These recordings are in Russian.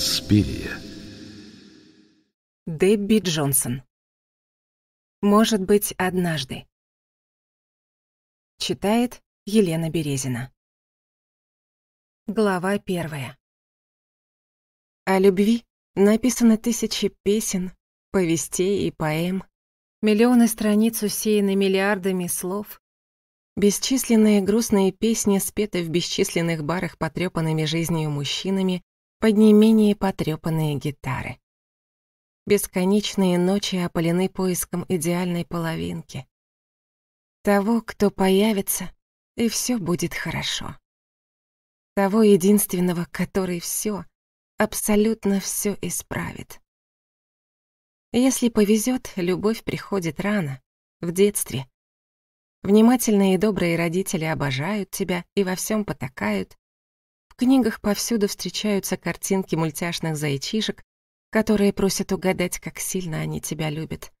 Инспирия. Дебби Джонсон. Может быть, однажды. Читает Елена Березина. Глава первая. О любви написано тысячи песен, повестей и поэм, миллионы страниц усеяны миллиардами слов, бесчисленные грустные песни спеты в бесчисленных барах потрепанными жизнью мужчинами, под не менее потрепанные гитары. Бесконечные ночи опалены поиском идеальной половинки. Того, кто появится, и все будет хорошо. Того единственного, который все, абсолютно все исправит. Если повезет, любовь приходит рано, в детстве. Внимательные и добрые родители обожают тебя и во всем потакают, книгах повсюду встречаются картинки мультяшных зайчишек, которые просят угадать, как сильно они тебя любят.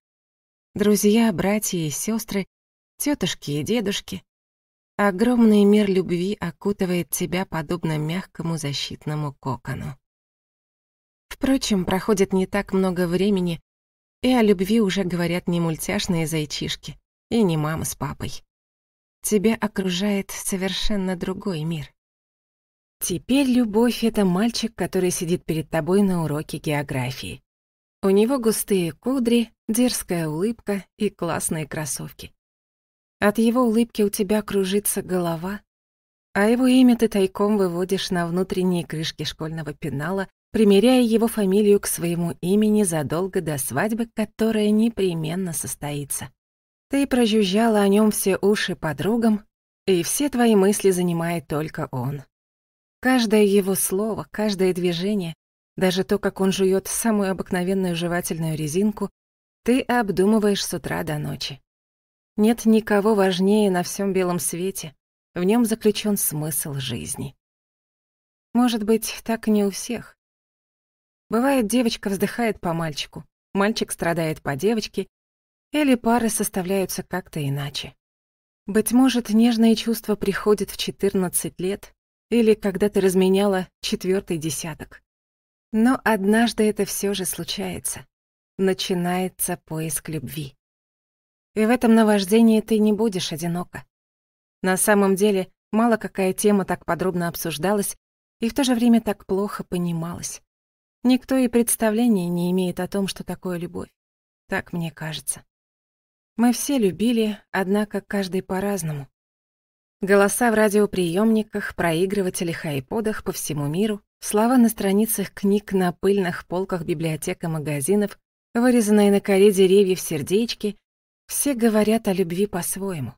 Друзья, братья и сестры, тетушки и дедушки. Огромный мир любви окутывает тебя подобно мягкому защитному кокону. Впрочем, проходит не так много времени, и о любви уже говорят не мультяшные зайчишки и не мама с папой. Тебя окружает совершенно другой мир. Теперь любовь — это мальчик, который сидит перед тобой на уроке географии. У него густые кудри, дерзкая улыбка и классные кроссовки. От его улыбки у тебя кружится голова, а его имя ты тайком выводишь на внутренние крышки школьного пенала, примеряя его фамилию к своему имени задолго до свадьбы, которая непременно состоится. Ты прожужжала о нем все уши подругам, и все твои мысли занимает только он. Каждое его слово, каждое движение, даже то, как он жует самую обыкновенную жевательную резинку, ты обдумываешь с утра до ночи. Нет никого важнее на всем белом свете. В нем заключен смысл жизни. Может быть, так не у всех. Бывает, девочка вздыхает по мальчику, мальчик страдает по девочке, или пары составляются как-то иначе. Быть может, нежные чувства приходят в 14 лет, или когда ты разменяла четвертый десяток. Но однажды это все же случается. Начинается поиск любви. И в этом наваждении ты не будешь одинока. На самом деле, мало какая тема так подробно обсуждалась и в то же время так плохо понималась. Никто и представления не имеет о том, что такое любовь. Так мне кажется. Мы все любили, однако каждый по-разному. Голоса в радиоприемниках, проигрывателях айподах по всему миру, слова на страницах книг на пыльных полках библиотек и магазинов, вырезанные на коре деревьев сердечки, все говорят о любви по-своему.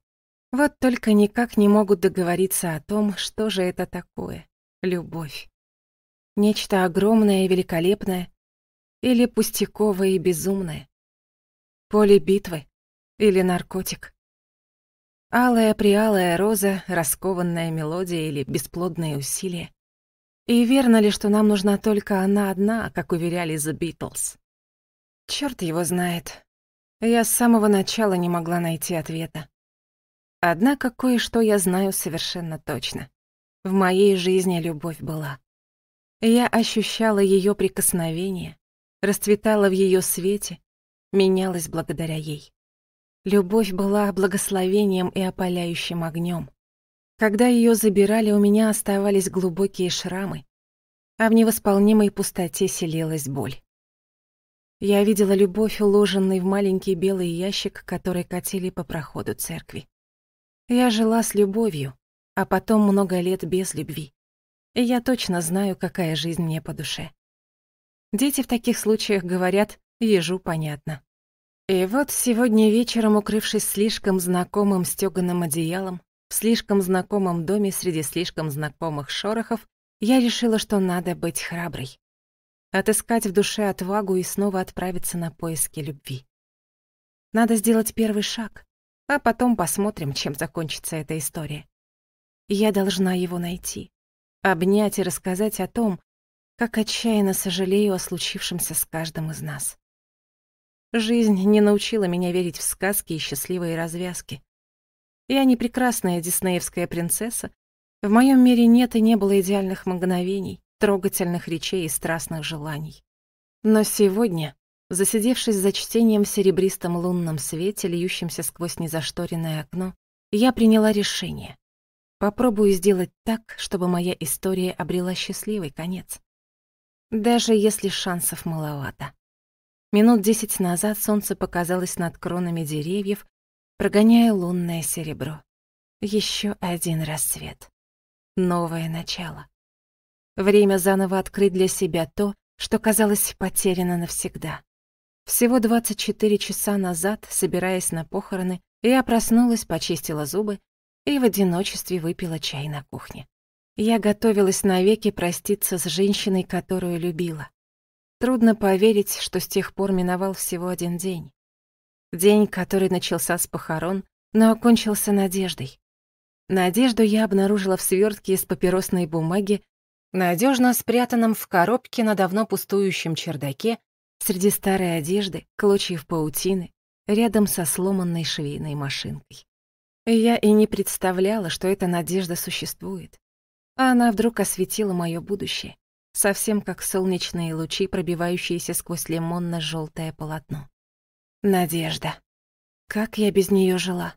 Вот только никак не могут договориться о том, что же это такое — любовь. Нечто огромное и великолепное или пустяковое и безумное. Поле битвы или наркотик. Алая-приалая роза, раскованная мелодия или бесплодные усилия. И верно ли, что нам нужна только она одна, как уверяли The Beatles? Черт его знает. Я с самого начала не могла найти ответа. Однако кое-что я знаю совершенно точно. В моей жизни любовь была. Я ощущала ее прикосновение, расцветала в ее свете, менялась благодаря ей. Любовь была благословением и опаляющим огнем. Когда ее забирали, у меня оставались глубокие шрамы, а в невосполнимой пустоте селилась боль. Я видела любовь, уложенной в маленький белый ящик, который катили по проходу церкви. Я жила с любовью, а потом много лет без любви. И я точно знаю, какая жизнь мне по душе. Дети в таких случаях говорят «ежу понятно». И вот сегодня вечером, укрывшись слишком знакомым стёганым одеялом, в слишком знакомом доме среди слишком знакомых шорохов, я решила, что надо быть храброй. Отыскать в душе отвагу и снова отправиться на поиски любви. Надо сделать первый шаг, а потом посмотрим, чем закончится эта история. Я должна его найти, обнять и рассказать о том, как отчаянно сожалею о случившемся с каждым из нас. Жизнь не научила меня верить в сказки и счастливые развязки. Я не прекрасная диснеевская принцесса. В моем мире нет и не было идеальных мгновений, трогательных речей и страстных желаний. Но сегодня, засидевшись за чтением в серебристом лунном свете, льющемся сквозь незашторенное окно, я приняла решение. Попробую сделать так, чтобы моя история обрела счастливый конец. Даже если шансов маловато. Минут десять назад солнце показалось над кронами деревьев, прогоняя лунное серебро. Еще один рассвет. Новое начало. Время заново открыть для себя то, что казалось потеряно навсегда. Всего 24 часа назад, собираясь на похороны, я проснулась, почистила зубы и в одиночестве выпила чай на кухне. Я готовилась навеки проститься с женщиной, которую любила. Трудно поверить, что с тех пор миновал всего один день. День, который начался с похорон, но окончился надеждой. Надежду я обнаружила в свертке из папиросной бумаги, надежно спрятанном в коробке на давно пустующем чердаке, среди старой одежды, клочьев паутины, рядом со сломанной швейной машинкой. Я и не представляла, что эта надежда существует. А она вдруг осветила мое будущее совсем как солнечные лучи, пробивающиеся сквозь лимонно-желтое полотно. Надежда. Как я без нее жила?